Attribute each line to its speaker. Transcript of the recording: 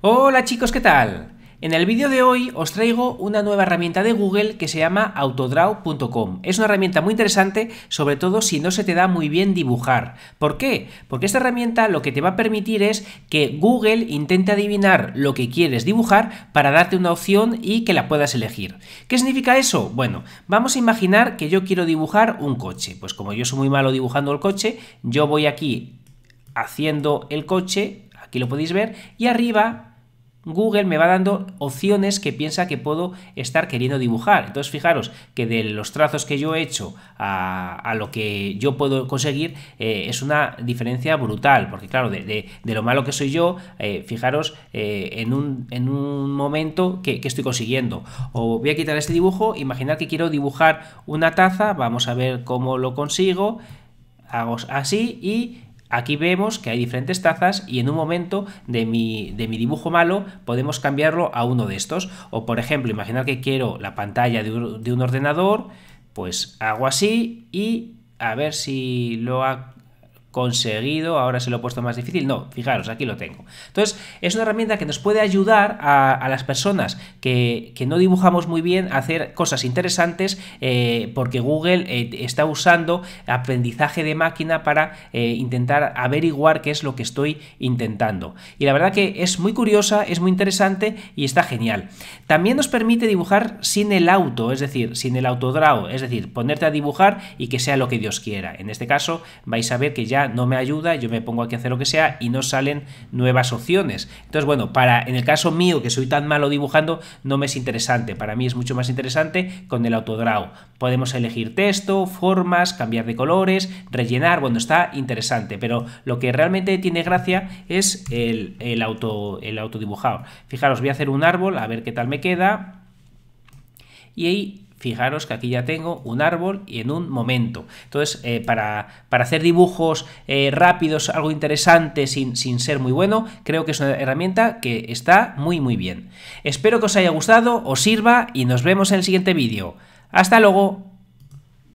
Speaker 1: Hola chicos, ¿qué tal? En el vídeo de hoy os traigo una nueva herramienta de Google que se llama autodraw.com. Es una herramienta muy interesante, sobre todo si no se te da muy bien dibujar. ¿Por qué? Porque esta herramienta lo que te va a permitir es que Google intente adivinar lo que quieres dibujar para darte una opción y que la puedas elegir. ¿Qué significa eso? Bueno, vamos a imaginar que yo quiero dibujar un coche. Pues como yo soy muy malo dibujando el coche, yo voy aquí haciendo el coche, aquí lo podéis ver, y arriba Google me va dando opciones que piensa que puedo estar queriendo dibujar. Entonces, fijaros que de los trazos que yo he hecho a, lo que yo puedo conseguir eh, es una diferencia brutal, porque claro, de, lo malo que soy yo, eh, fijaros eh, en, un, en, un, momento que, estoy consiguiendo. O voy a quitar este dibujo, imaginar que quiero dibujar una taza, vamos a ver cómo lo consigo, hago así y Aquí vemos que hay diferentes tazas y en un momento de mi, de mi, dibujo malo podemos cambiarlo a uno de estos. O por ejemplo, imaginar que quiero la pantalla de un, de un ordenador, pues hago así y a ver si lo, conseguido, ahora se lo he puesto más difícil. No, fijaros, aquí lo tengo. Entonces, es una herramienta que nos puede ayudar a, las personas que, no dibujamos muy bien a hacer cosas interesantes eh, porque Google eh, está usando aprendizaje de máquina para eh, intentar averiguar qué es lo que estoy intentando. Y la verdad que es muy curiosa, es muy interesante y está genial. También nos permite dibujar sin el auto, es decir, sin el autodraw, es decir, ponerte a dibujar y que sea lo que Dios quiera. En este caso vais a ver que ya no me ayuda, yo me pongo aquí a hacer lo que sea y no salen nuevas opciones. Entonces, bueno, para en el caso mío, que soy tan malo dibujando, no me es interesante. Para mí es mucho más interesante con el autodraw. Podemos elegir texto, formas, cambiar de colores, rellenar, bueno, está interesante, pero lo que realmente tiene gracia es el, el, auto, el autodibujado. Fijaros, voy a hacer un árbol, a ver qué tal me queda. Y ahí Fijaros que aquí ya tengo un árbol y en un momento. Entonces, eh, para, hacer dibujos eh, rápidos, algo interesante sin, sin ser muy bueno, creo que es una herramienta que está muy muy bien. Espero que os haya gustado, os sirva y nos vemos en el siguiente vídeo. ¡Hasta luego!